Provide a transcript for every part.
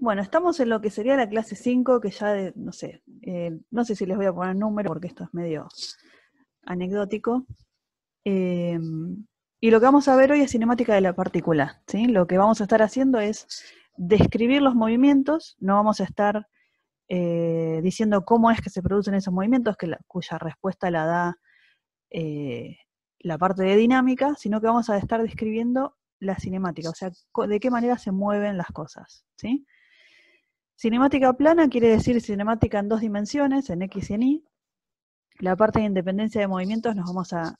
Bueno, estamos en lo que sería la clase 5, que ya, no sé, eh, no sé si les voy a poner número porque esto es medio anecdótico. Em, y lo que vamos a ver hoy es cinemática de la partícula. ¿sí? Lo que vamos a estar haciendo es describir los movimientos, no vamos a estar eh, diciendo cómo es que se producen esos movimientos, cuya respuesta la da eh, la parte de dinámica, sino que vamos a estar describiendo la cinemática, o sea, de qué manera se mueven las cosas. ¿sí? Cinemática plana quiere decir cinemática en dos dimensiones, en X y en Y. La parte de independencia de movimientos nos vamos a,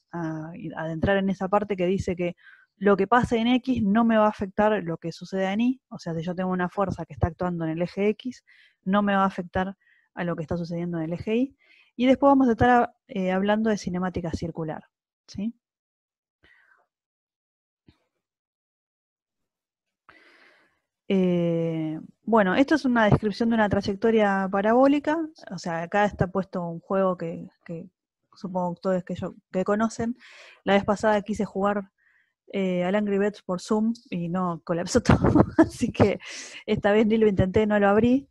adentrar en esa parte que dice que lo que pasa en X no me va a afectar lo que sucede en Y, o sea, si yo tengo una fuerza que está actuando en el eje X, no me va a afectar a lo que está sucediendo en el eje Y. Y después vamos a estar eh, hablando de cinemática circular. ¿sí? Eh, bueno, esto es una descripción de una trayectoria parabólica, o sea, acá está puesto un juego que, que supongo todos que, yo, conocen. La vez pasada quise jugar a eh, al Angry Birds por Zoom y no colapsó todo, así que esta vez ni lo intenté, no lo abrí,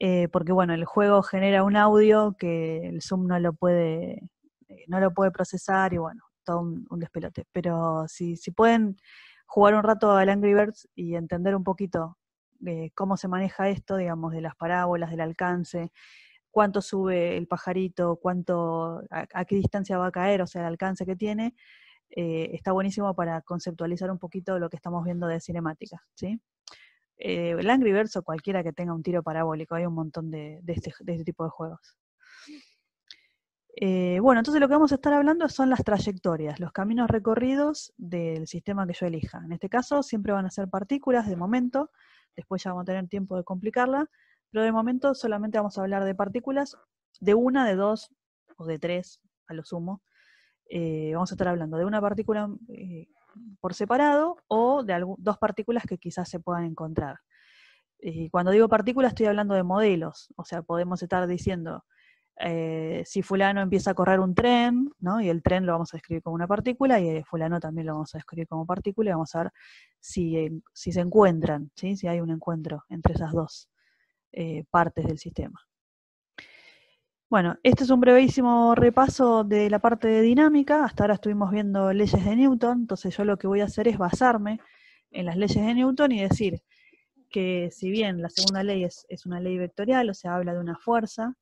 eh, porque bueno, el juego genera un audio que el Zoom no lo puede, eh, no lo puede procesar y bueno, todo un, despelote. Pero si, si pueden jugar un rato a Angry Birds y entender un poquito cómo se maneja esto, digamos, de las parábolas, del alcance, cuánto sube el pajarito, cuánto, a, qué distancia va a caer, o sea, el alcance que tiene, eh, está buenísimo para conceptualizar un poquito lo que estamos viendo de cinemática, ¿sí? Eh, o cualquiera que tenga un tiro parabólico, hay un montón de, este, este, tipo de juegos. Eh, bueno, entonces lo que vamos a estar hablando son las trayectorias, los caminos recorridos del sistema que yo elija. En este caso siempre van a ser partículas de momento, después ya vamos a tener tiempo de complicarla, pero de momento solamente vamos a hablar de partículas, de una, de dos o de tres, a lo sumo. Eh, vamos a estar hablando de una partícula eh, por separado o de dos partículas que quizás se puedan encontrar. Eh, cuando digo partículas estoy hablando de modelos, o sea, podemos estar diciendo eh, si fulano empieza a correr un tren, y el tren lo vamos a escribir como una partícula, y eh, fulano también lo vamos a escribir como partícula, y vamos a ver si, eh, se encuentran, si hay un encuentro entre esas dos partes del sistema. Bueno, este es un brevísimo repaso de la parte de dinámica. Hasta ahora estuvimos viendo leyes de Newton, entonces yo lo que voy a hacer es basarme en las leyes de Newton y decir que si bien la segunda ley es una ley vectorial, o sea, habla de una fuerza,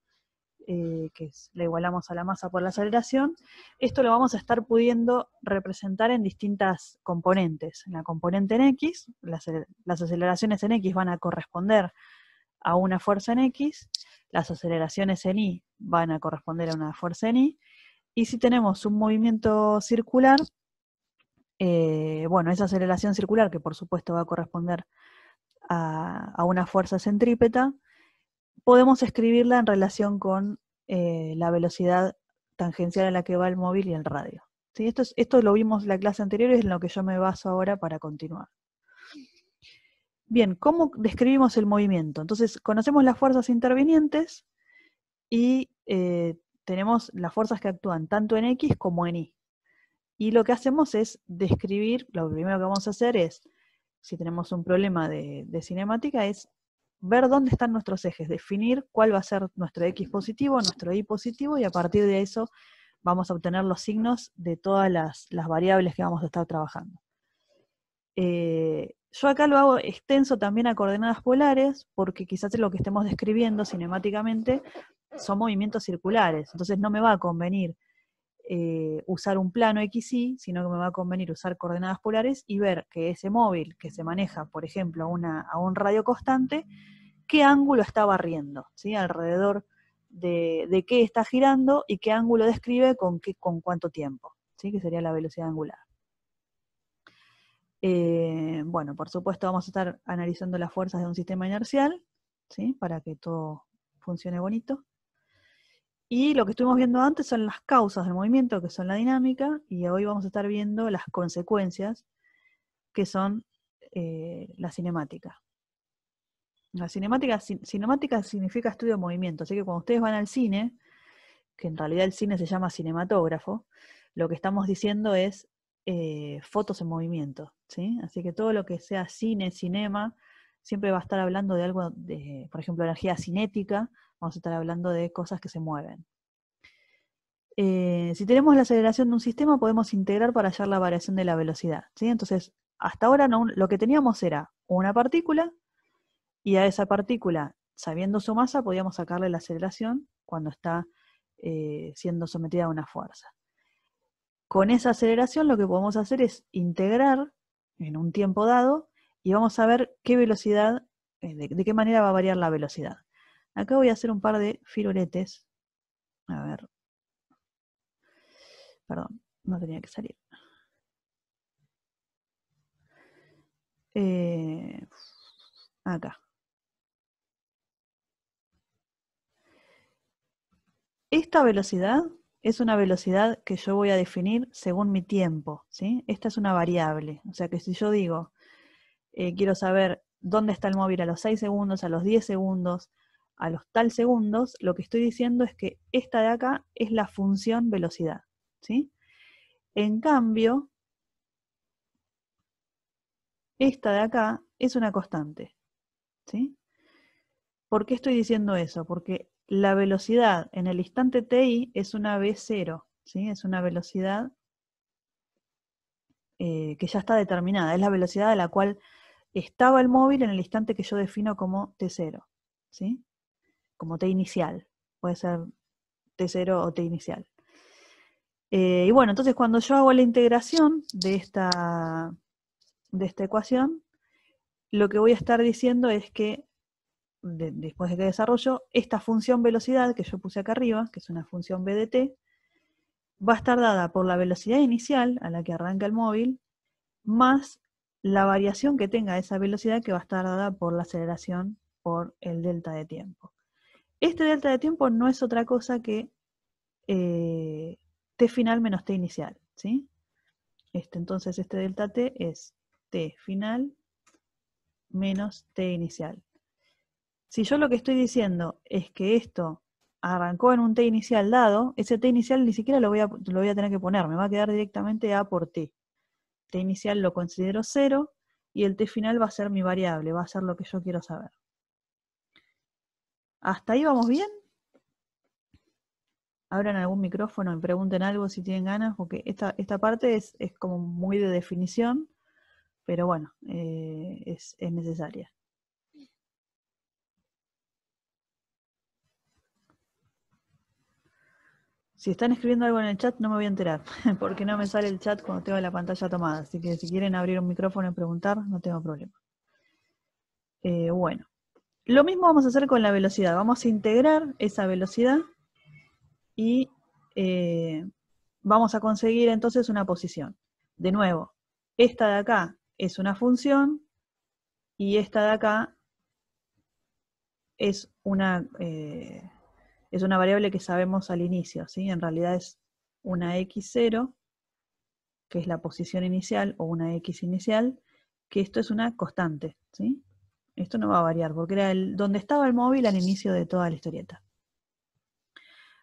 eh, que la igualamos a la masa por la aceleración, esto lo vamos a estar pudiendo representar en distintas componentes. En la componente en X, las, aceleraciones en X van a corresponder a una fuerza en X, las aceleraciones en Y van a corresponder a una fuerza en Y, y si tenemos un movimiento circular, eh, bueno, esa aceleración circular, que por supuesto va a corresponder a, a una fuerza centrípeta, podemos escribirla en relación con eh, la velocidad tangencial a la que va el móvil y el radio. Esto, lo vimos en la clase anterior y es en lo que yo me baso ahora para continuar. Bien, ¿cómo describimos el movimiento? Entonces, conocemos las fuerzas intervinientes y eh, tenemos las fuerzas que actúan tanto en X como en Y. Y lo que hacemos es describir, lo primero que vamos a hacer es, si tenemos un problema de cinemática, es ver dónde están nuestros ejes, definir cuál va a ser nuestro X positivo, nuestro Y positivo, y a partir de eso vamos a obtener los signos de todas las, variables que vamos a estar trabajando. Eh, yo acá lo hago extenso también a coordenadas polares, porque quizás lo que estemos describiendo cinemáticamente son movimientos circulares, entonces no me va a convenir eh, usar un plano XY, sino que me va a convenir usar coordenadas polares y ver que ese móvil que se maneja, por ejemplo, a, un radio constante, qué ángulo está barriendo, ¿sí? alrededor de, qué está girando y qué ángulo describe con, qué, con cuánto tiempo, ¿sí? que sería la velocidad angular. Eh, bueno, por supuesto vamos a estar analizando las fuerzas de un sistema inercial, para que todo funcione bonito. Y lo que estuvimos viendo antes son las causas del movimiento, que son la dinámica, y hoy vamos a estar viendo las consecuencias, que son eh, la cinemática. La cinemática, cinemática significa estudio de movimiento, así que cuando ustedes van al cine, que en realidad el cine se llama cinematógrafo, lo que estamos diciendo es eh, fotos en movimiento, Así que todo lo que sea cine, cinema, siempre va a estar hablando de algo, de, por ejemplo, energía cinética, Vamos a estar hablando de cosas que se mueven. Eh, si tenemos la aceleración de un sistema, podemos integrar para hallar la variación de la velocidad. ¿sí? Entonces, hasta ahora lo que teníamos era una partícula y a esa partícula, sabiendo su masa, podíamos sacarle la aceleración cuando está eh, siendo sometida a una fuerza. Con esa aceleración lo que podemos hacer es integrar en un tiempo dado y vamos a ver qué velocidad, eh, de qué manera va a variar la velocidad. Acá voy a hacer un par de firuletes. A ver. Perdón, no tenía que salir. Eh, acá. Esta velocidad es una velocidad que yo voy a definir según mi tiempo. ¿sí? Esta es una variable. O sea que si yo digo, eh, quiero saber dónde está el móvil a los 6 segundos, a los 10 segundos, a los tal segundos, lo que estoy diciendo es que esta de acá es la función velocidad. ¿sí? En cambio, esta de acá es una constante. ¿sí? ¿Por qué estoy diciendo eso? Porque la velocidad en el instante ti es una v0, ¿sí? es una velocidad eh, que ya está determinada, es la velocidad a la cual estaba el móvil en el instante que yo defino como t0. ¿sí? como t inicial. Puede ser t 0 o t inicial. Eh, y bueno, entonces cuando yo hago la integración de esta, de esta ecuación, lo que voy a estar diciendo es que después de que desarrollo, esta función velocidad que yo puse acá arriba, que es una función b de t, va a estar dada por la velocidad inicial a la que arranca el móvil, más la variación que tenga esa velocidad que va a estar dada por la aceleración por el delta de tiempo. Este delta de tiempo no es otra cosa que eh, T final menos T inicial, ¿sí? Este, entonces este delta T es T final menos T inicial. Si yo lo que estoy diciendo es que esto arrancó en un T inicial dado, ese T inicial ni siquiera lo voy a, lo voy a tener que poner, me va a quedar directamente A por T. T inicial lo considero cero y el T final va a ser mi variable, va a ser lo que yo quiero saber. ¿Hasta ahí vamos bien? Abran algún micrófono y pregunten algo si tienen ganas, porque esta, esta parte es, como muy de definición, pero bueno, eh, es, necesaria. Si están escribiendo algo en el chat, no me voy a enterar, porque no me sale el chat cuando tengo la pantalla tomada. Así que si quieren abrir un micrófono y preguntar, no tengo problema. Eh, bueno, lo mismo vamos a hacer con la velocidad. Vamos a integrar esa velocidad y eh, vamos a conseguir entonces una posición. De nuevo, esta de acá es una función y esta de acá es una, eh, es una variable que sabemos al inicio. ¿sí? En realidad es una x0, que es la posición inicial, o una x inicial, que esto es una constante. ¿sí? Esto no va a variar porque era el, donde estaba el móvil al inicio de toda la historieta.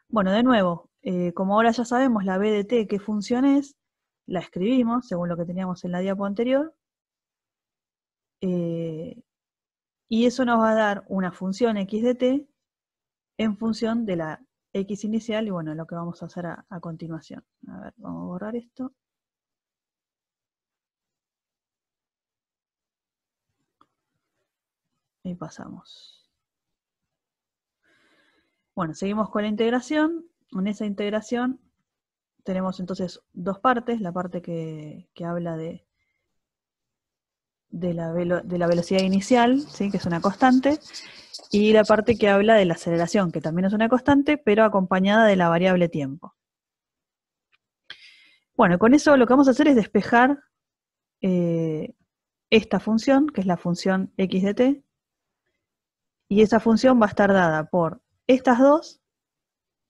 Bueno, de nuevo, eh, como ahora ya sabemos la BDT qué función es, la escribimos según lo que teníamos en la diapo anterior. Eh, y eso nos va a dar una función x t en función de la x inicial y bueno, lo que vamos a hacer a, a continuación. A ver, vamos a borrar esto. Y pasamos. Bueno, seguimos con la integración. En esa integración tenemos entonces dos partes, la parte que, habla de, de, la velocidad inicial, ¿sí? que es una constante, y la parte que habla de la aceleración, que también es una constante, pero acompañada de la variable tiempo. Bueno, con eso lo que vamos a hacer es despejar eh, esta función, que es la función x de t, y esa función va a estar dada por estas dos,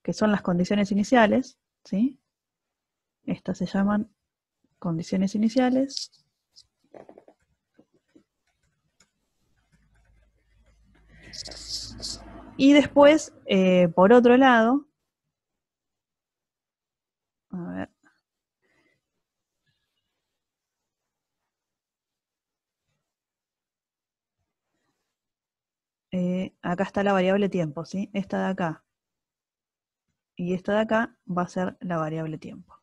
que son las condiciones iniciales, ¿sí? Estas se llaman condiciones iniciales. Y después, eh, por otro lado, a ver, acá está la variable tiempo, ¿sí? Esta de acá y esta de acá va a ser la variable tiempo.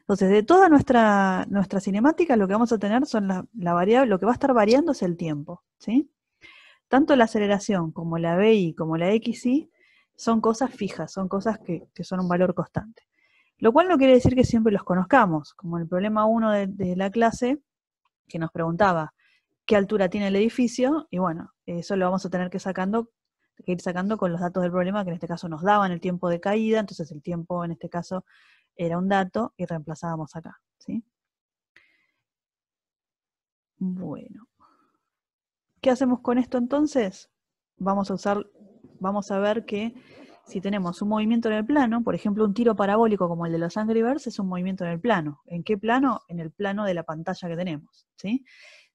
Entonces, de toda nuestra, nuestra cinemática, lo que vamos a tener son la, variable, lo que va a estar variando es el tiempo, ¿sí? Tanto la aceleración como la VI como la XY son cosas fijas, son cosas que, son un valor constante. Lo cual no quiere decir que siempre los conozcamos, como el problema 1 de la clase que nos preguntaba, qué altura tiene el edificio, y bueno, eso lo vamos a tener que, sacando, que ir sacando con los datos del problema, que en este caso nos daban el tiempo de caída, entonces el tiempo en este caso era un dato y reemplazábamos acá, ¿sí? Bueno. ¿Qué hacemos con esto entonces? Vamos a usar, vamos a ver que si tenemos un movimiento en el plano, por ejemplo, un tiro parabólico como el de los Angry Birds es un movimiento en el plano. ¿En qué plano? En el plano de la pantalla que tenemos, ¿sí?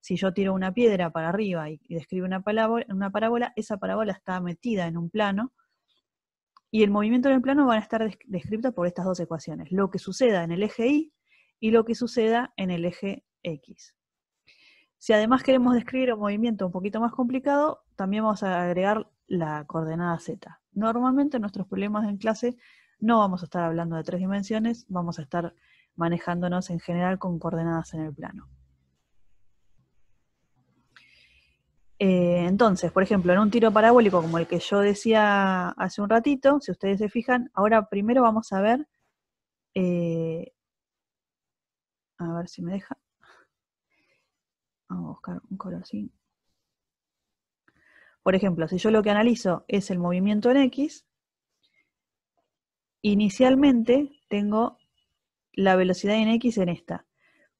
Si yo tiro una piedra para arriba y, describe describo una, parábola, esa parábola está metida en un plano y el movimiento en el plano van a estar descrito por estas dos ecuaciones, lo que suceda en el eje Y y lo que suceda en el eje X. Si además queremos describir un movimiento un poquito más complicado, también vamos a agregar la coordenada z. Normalmente en nuestros problemas en clase no vamos a estar hablando de tres dimensiones, vamos a estar manejándonos en general con coordenadas en el plano. Eh, entonces, por ejemplo, en un tiro parabólico como el que yo decía hace un ratito, si ustedes se fijan, ahora primero vamos a ver, eh, a ver si me deja, vamos a buscar un color así. Por ejemplo, si yo lo que analizo es el movimiento en X, inicialmente tengo la velocidad en X en esta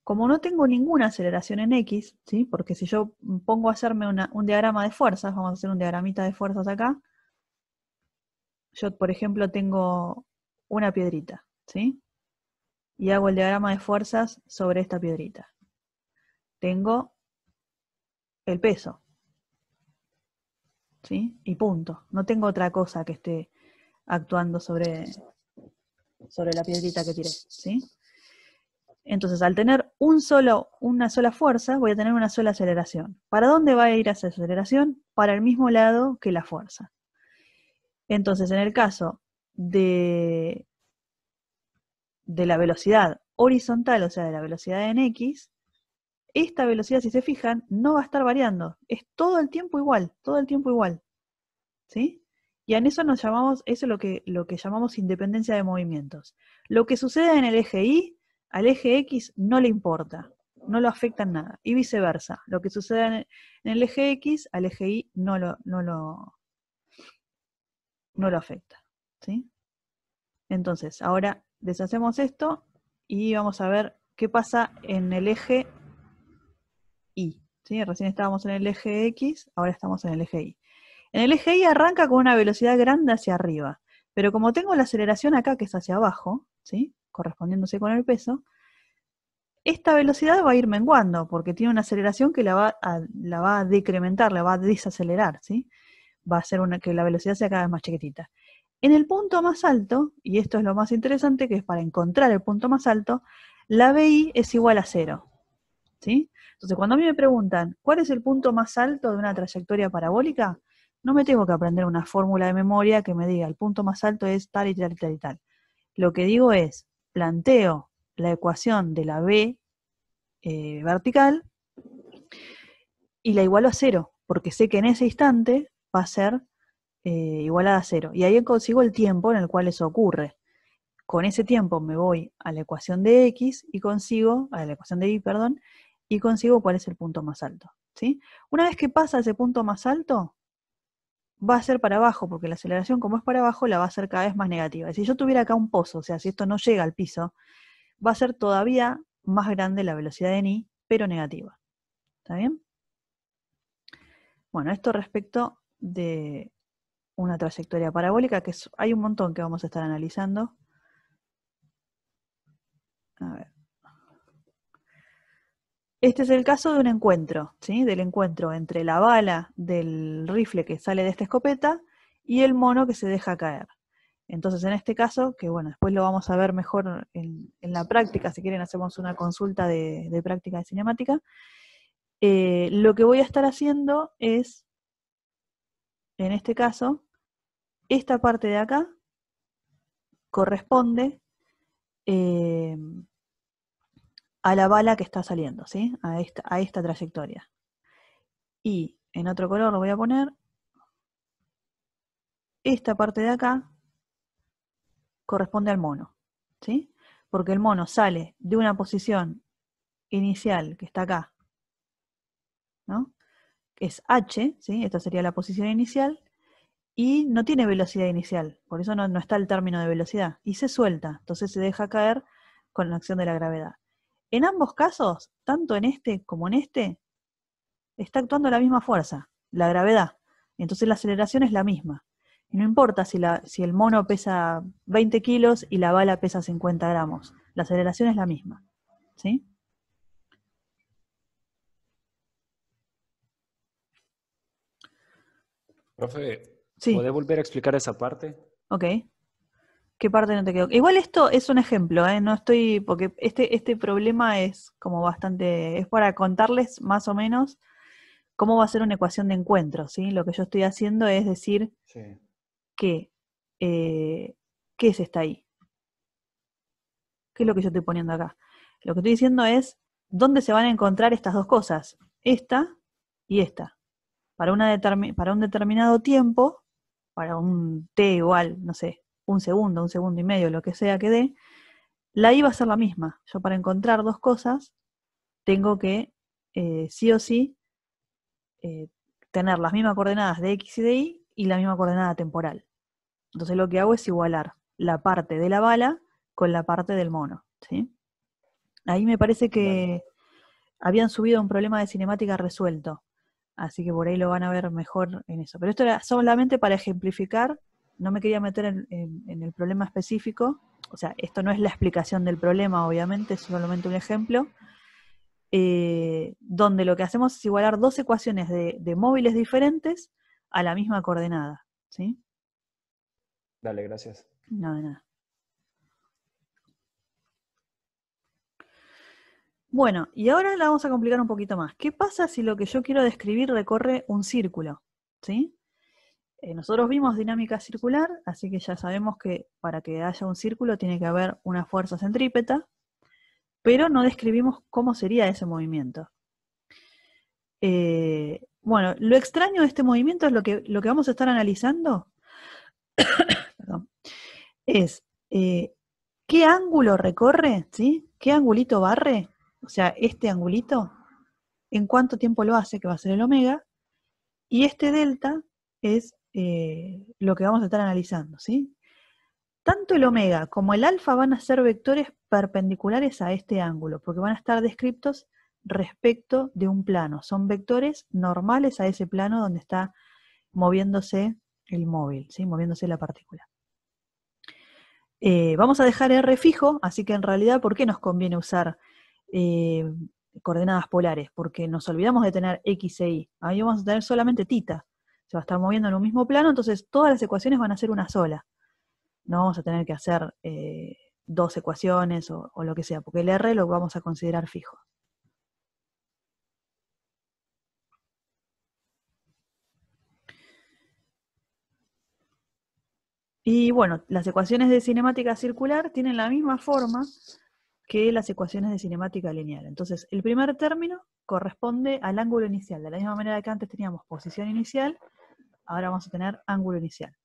como no tengo ninguna aceleración en X, ¿sí? porque si yo pongo a hacerme un diagrama de fuerzas, vamos a hacer un diagramita de fuerzas acá, yo por ejemplo tengo una piedrita, ¿sí? Y hago el diagrama de fuerzas sobre esta piedrita. Tengo el peso, ¿sí? Y punto. No tengo otra cosa que esté actuando sobre, sobre la piedrita que tiré, ¿sí? Entonces, al tener una sola fuerza, voy a tener una sola aceleración. ¿Para dónde va a ir esa aceleración? Para el mismo lado que la fuerza. Entonces, en el caso de, la velocidad horizontal, o sea, de la velocidad en X, esta velocidad, si se fijan, no va a estar variando. Es todo el tiempo igual, todo el tiempo igual. ¿Sí? Y en eso nos llamamos, eso es lo que, lo que llamamos independencia de movimientos. Lo que sucede en el eje Y al eje X no le importa, no lo afecta en nada, y viceversa, lo que sucede en el eje X al eje Y no lo, lo, no lo afecta. ¿sí? Entonces, ahora deshacemos esto y vamos a ver qué pasa en el eje Y. ¿sí? Recién estábamos en el eje X, ahora estamos en el eje Y. En el eje Y arranca con una velocidad grande hacia arriba, pero como tengo la aceleración acá que es hacia abajo, ¿sí? correspondiéndose con el peso, esta velocidad va a ir menguando porque tiene una aceleración que la va a, la va a decrementar, la va a desacelerar, ¿sí? Va a hacer una, que la velocidad sea cada vez más chiquitita. En el punto más alto, y esto es lo más interesante, que es para encontrar el punto más alto, la VI es igual a cero. ¿sí? Entonces, cuando a mí me preguntan, ¿cuál es el punto más alto de una trayectoria parabólica? No me tengo que aprender una fórmula de memoria que me diga, el punto más alto es tal y tal y tal y tal. Lo que digo es, planteo la ecuación de la B eh, vertical y la igualo a cero, porque sé que en ese instante va a ser eh, igualada a cero. Y ahí consigo el tiempo en el cual eso ocurre. Con ese tiempo me voy a la ecuación de x y consigo, a la ecuación de y, perdón, y consigo cuál es el punto más alto. ¿sí? Una vez que pasa ese punto más alto, va a ser para abajo, porque la aceleración, como es para abajo, la va a ser cada vez más negativa. Si yo tuviera acá un pozo, o sea, si esto no llega al piso, va a ser todavía más grande la velocidad de ni, pero negativa. ¿Está bien? Bueno, esto respecto de una trayectoria parabólica, que hay un montón que vamos a estar analizando. A ver. Este es el caso de un encuentro, ¿sí? Del encuentro entre la bala del rifle que sale de esta escopeta y el mono que se deja caer. Entonces, en este caso, que bueno, después lo vamos a ver mejor en, la práctica, si quieren hacemos una consulta de, práctica de cinemática, eh, lo que voy a estar haciendo es, en este caso, esta parte de acá corresponde eh, a la bala que está saliendo, ¿sí? A esta, trayectoria. Y en otro color lo voy a poner. Esta parte de acá corresponde al mono, ¿sí? Porque el mono sale de una posición inicial que está acá, ¿no? Es H, ¿sí? Esta sería la posición inicial, y no tiene velocidad inicial, por eso no, no, está el término de velocidad, y se suelta, entonces se deja caer con la acción de la gravedad. En ambos casos, tanto en este como en este, está actuando la misma fuerza, la gravedad. Entonces la aceleración es la misma. Y no importa si, el mono pesa 20 kilos y la bala pesa 50 gramos, la aceleración es la misma. ¿Sí? Profe, volver a explicar esa parte? Ok. ¿Qué parte no te quedó? Igual esto es un ejemplo, ¿eh? No estoy, porque este, este problema es como bastante, es para contarles más o menos cómo va a ser una ecuación de encuentro, ¿sí? Lo que yo estoy haciendo es decir que, eh, ¿qué es esta ahí? ¿Qué es lo que yo estoy poniendo acá? Lo que estoy diciendo es, ¿dónde se van a encontrar estas dos cosas? Esta y esta. Para, una para un determinado tiempo, para un t igual, no sé, un segundo, un segundo y medio, lo que sea que dé, la I va a ser la misma. Yo para encontrar dos cosas tengo que eh, sí o sí eh, tener las mismas coordenadas de X y de Y y la misma coordenada temporal. Entonces lo que hago es igualar la parte de la bala con la parte del mono. Ahí me parece que habían subido un problema de cinemática resuelto. Así que por ahí lo van a ver mejor en eso. Pero esto era solamente para ejemplificar no me quería meter en, el problema específico, o sea, esto no es la explicación del problema, obviamente, es solamente un ejemplo, eh, donde lo que hacemos es igualar dos ecuaciones de, móviles diferentes a la misma coordenada, ¿sí? Dale, gracias. No, de nada. Bueno, y ahora la vamos a complicar un poquito más. ¿Qué pasa si lo que yo quiero describir recorre un círculo? ¿Sí? Eh, nosotros vimos dinámica circular, así que ya sabemos que para que haya un círculo tiene que haber una fuerza centrípeta, pero no describimos cómo sería ese movimiento. Eh, bueno, lo extraño de este movimiento es lo que, lo que vamos a estar analizando. es eh, qué ángulo recorre, ¿sí? ¿Qué angulito barre? O sea, este angulito, en cuánto tiempo lo hace, que va a ser el omega, y este delta es eh, lo que vamos a estar analizando, ¿sí? Tanto el omega como el alfa van a ser vectores perpendiculares a este ángulo, porque van a estar descriptos respecto de un plano. Son vectores normales a ese plano donde está moviéndose el móvil, ¿sí? moviéndose la partícula. Eh, vamos a dejar R fijo, así que en realidad, ¿por qué nos conviene usar eh, coordenadas polares? Porque nos olvidamos de tener X e Y. Ahí vamos a tener solamente tita se va a estar moviendo en un mismo plano, entonces todas las ecuaciones van a ser una sola. No vamos a tener que hacer eh, dos ecuaciones o lo que sea, porque el R lo vamos a considerar fijo. Y bueno, las ecuaciones de cinemática circular tienen la misma forma que las ecuaciones de cinemática lineal. Entonces, el primer término corresponde al ángulo inicial. De la misma manera que antes teníamos posición inicial, Ahora vamos a tener ángulo inicial.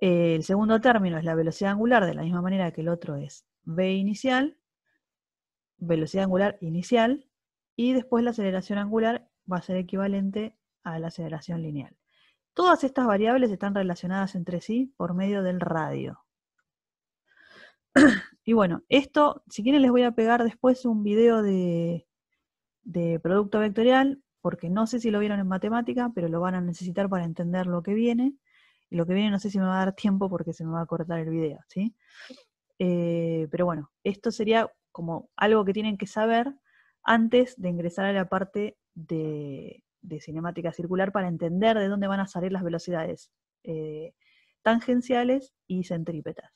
El segundo término es la velocidad angular, de la misma manera que el otro es v inicial, velocidad angular inicial, y después la aceleración angular va a ser equivalente a la aceleración lineal. Todas estas variables están relacionadas entre sí por medio del radio. Y bueno, esto, si quieren les voy a pegar después un video de, de producto vectorial porque no sé si lo vieron en matemática, pero lo van a necesitar para entender lo que viene. Y lo que viene no sé si me va a dar tiempo porque se me va a cortar el video, ¿sí? Eh, pero bueno, esto sería como algo que tienen que saber antes de ingresar a la parte de, cinemática circular para entender de dónde van a salir las velocidades eh, tangenciales y centrípetas.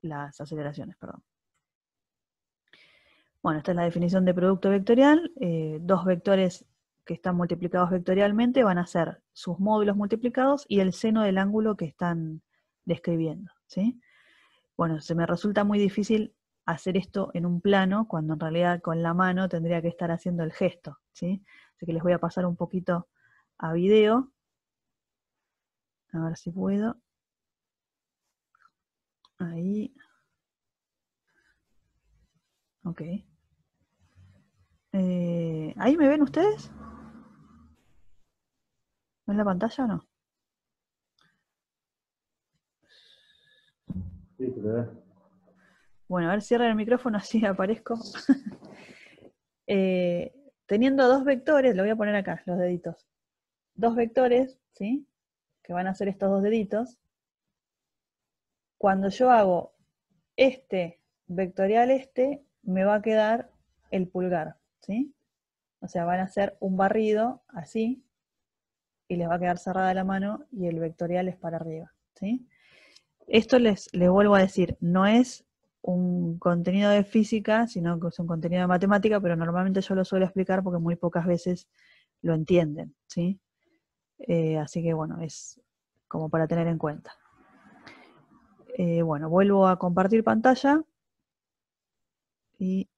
Las aceleraciones, perdón. Bueno, esta es la definición de producto vectorial. Eh, dos vectores que están multiplicados vectorialmente van a ser sus módulos multiplicados y el seno del ángulo que están describiendo. Bueno, se me resulta muy difícil hacer esto en un plano cuando en realidad con la mano tendría que estar haciendo el gesto. ¿sí? Así que les voy a pasar un poquito a video. A ver si puedo. Ahí. Ok. Eh, ¿Ahí me ven ustedes? en la pantalla o no? Bueno, a ver, cierren el micrófono así aparezco. Eh, teniendo dos vectores, lo voy a poner acá, los deditos. Dos vectores, ¿sí? Que van a ser estos dos deditos. Cuando yo hago este vectorial este, me va a quedar el pulgar. ¿sí? O sea, van a hacer un barrido así y les va a quedar cerrada la mano y el vectorial es para arriba, ¿sí? Esto les, vuelvo a decir, no es un contenido de física, sino que es un contenido de matemática, pero normalmente yo lo suelo explicar porque muy pocas veces lo entienden, ¿sí? Eh, así que bueno, es como para tener en cuenta. Eh, bueno, vuelvo a compartir pantalla y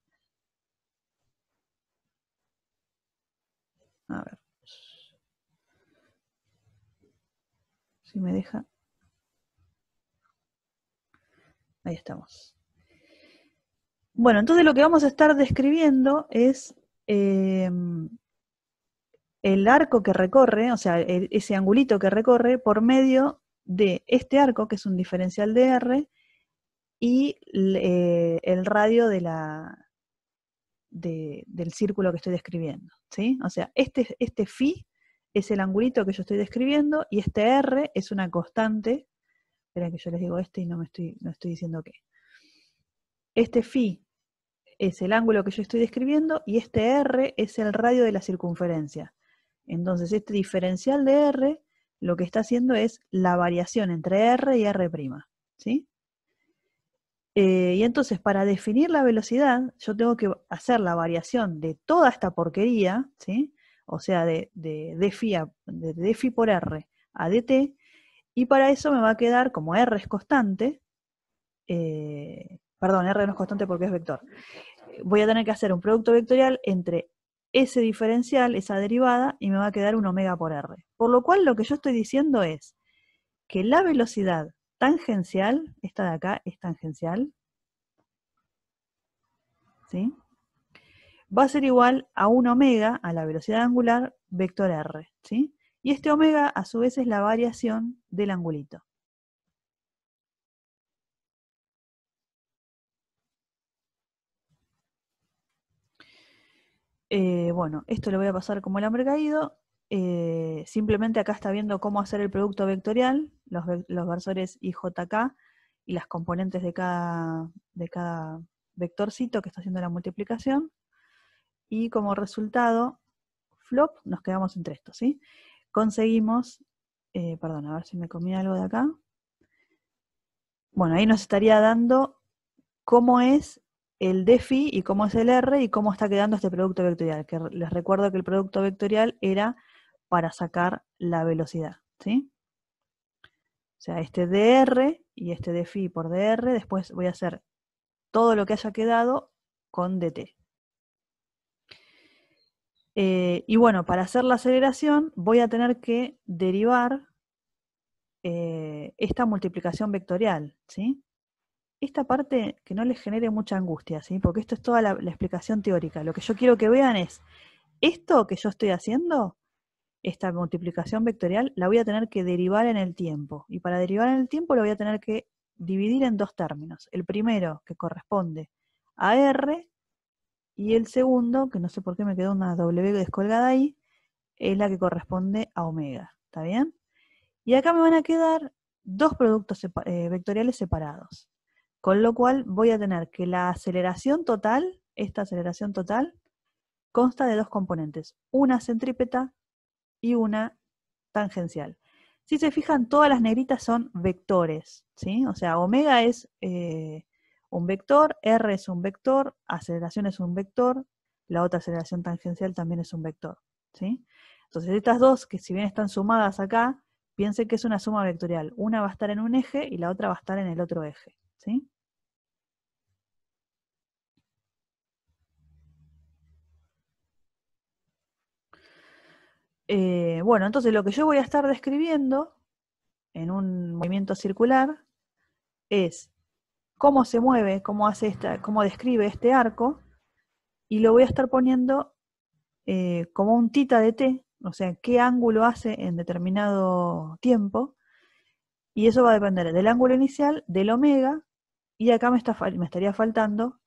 Si me deja. Ahí estamos. Bueno, entonces lo que vamos a estar describiendo es em, el arco que recorre, o sea, ese angulito que recorre por medio de este arco, que es un diferencial de R, y eh, el radio de la, del círculo que estoy describiendo. ¿sí? O sea, este, este phi es el angulito que yo estoy describiendo y este R es una constante. espera que yo les digo este y no me estoy, estoy diciendo qué. Este phi es el ángulo que yo estoy describiendo y este R es el radio de la circunferencia. Entonces, este diferencial de R lo que está haciendo es la variación entre R y R', ¿sí? Eh, y entonces, para definir la velocidad, yo tengo que hacer la variación de toda esta porquería, ¿sí? o sea, de, de, de por R a DT, y para eso me va a quedar, como R es constante, eh, perdón, R no es constante porque es vector, voy a tener que hacer un producto vectorial entre ese diferencial, esa derivada, y me va a quedar un omega por R. Por lo cual lo que yo estoy diciendo es que la velocidad tangencial, esta de acá es tangencial, ¿sí? va a ser igual a un omega, a la velocidad angular, vector r. ¿sí? Y este omega, a su vez, es la variación del angulito. Eh, bueno, esto lo voy a pasar como el hambre caído. Eh, simplemente acá está viendo cómo hacer el producto vectorial, los, los versores IJK y las componentes de cada, de cada vectorcito que está haciendo la multiplicación y como resultado, flop, nos quedamos entre estos, ¿sí? Conseguimos, eh, perdón, a ver si me comí algo de acá. Bueno, ahí nos estaría dando cómo es el DEFI y cómo es el R y cómo está quedando este producto vectorial, que les recuerdo que el producto vectorial era para sacar la velocidad, ¿sí? O sea, este DR y este defi por DR, después voy a hacer todo lo que haya quedado con DT, eh, y bueno, para hacer la aceleración voy a tener que derivar eh, esta multiplicación vectorial, Esta parte que no les genere mucha angustia, Porque esto es toda la, la explicación teórica. Lo que yo quiero que vean es, esto que yo estoy haciendo, esta multiplicación vectorial, la voy a tener que derivar en el tiempo. Y para derivar en el tiempo lo voy a tener que dividir en dos términos. El primero, que corresponde a R, y el segundo, que no sé por qué me quedó una W descolgada ahí, es la que corresponde a omega. ¿Está bien? Y acá me van a quedar dos productos eh, vectoriales separados. Con lo cual voy a tener que la aceleración total, esta aceleración total, consta de dos componentes, una centrípeta y una tangencial. Si se fijan, todas las negritas son vectores, ¿sí? O sea, omega es eh, un vector, r es un vector, aceleración es un vector, la otra aceleración tangencial también es un vector. ¿sí? Entonces estas dos, que si bien están sumadas acá, piensen que es una suma vectorial. Una va a estar en un eje y la otra va a estar en el otro eje. ¿sí? Eh, bueno, entonces lo que yo voy a estar describiendo en un movimiento circular es cómo se mueve, cómo hace esta, cómo describe este arco, y lo voy a estar poniendo eh, como un tita de t, o sea, qué ángulo hace en determinado tiempo, y eso va a depender del ángulo inicial, del omega, y acá me, está, me estaría faltando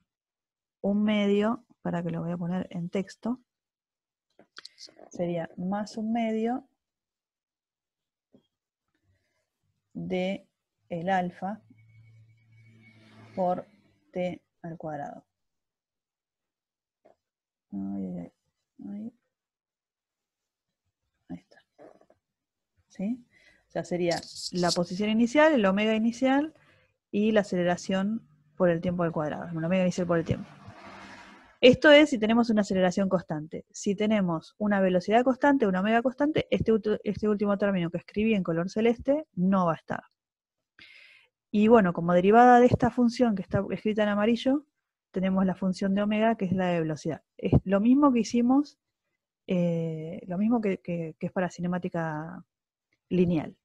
un medio, para que lo voy a poner en texto, sería más un medio de el alfa por t al cuadrado. Ahí, está. O sea, sería la posición inicial, el omega inicial y la aceleración por el tiempo al cuadrado. El omega inicial por el tiempo. Esto es si tenemos una aceleración constante. Si tenemos una velocidad constante, una omega constante, este, este último término que escribí en color celeste no va a estar. Y bueno, como derivada de esta función que está escrita en amarillo, tenemos la función de omega, que es la de velocidad. Es lo mismo que hicimos, eh, lo mismo que, es para cinemática lineal.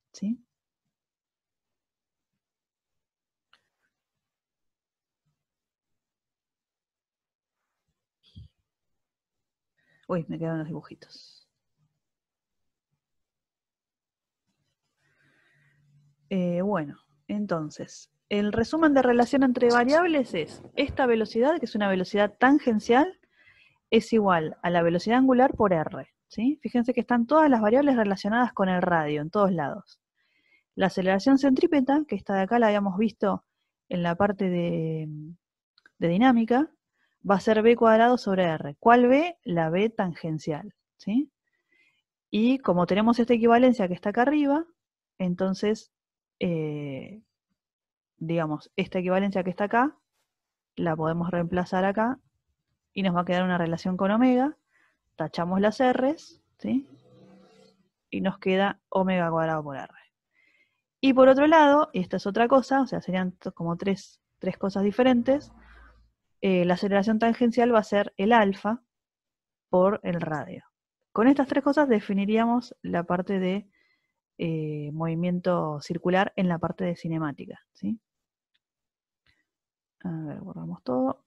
Uy, me quedan los dibujitos. Eh, bueno. Entonces, el resumen de relación entre variables es esta velocidad, que es una velocidad tangencial, es igual a la velocidad angular por r. Fíjense que están todas las variables relacionadas con el radio en todos lados. La aceleración centrípeta, que esta de acá la habíamos visto en la parte de, dinámica, va a ser b cuadrado sobre r. ¿Cuál b? La b tangencial. Y como tenemos esta equivalencia que está acá arriba, entonces eh, digamos, esta equivalencia que está acá, la podemos reemplazar acá y nos va a quedar una relación con omega, tachamos las R's, ¿sí? Y nos queda omega cuadrado por R. Y por otro lado, y esta es otra cosa, o sea, serían como tres, tres cosas diferentes, eh, la aceleración tangencial va a ser el alfa por el radio. Con estas tres cosas definiríamos la parte de eh, movimiento circular en la parte de cinemática. ¿sí? A ver, borramos todo.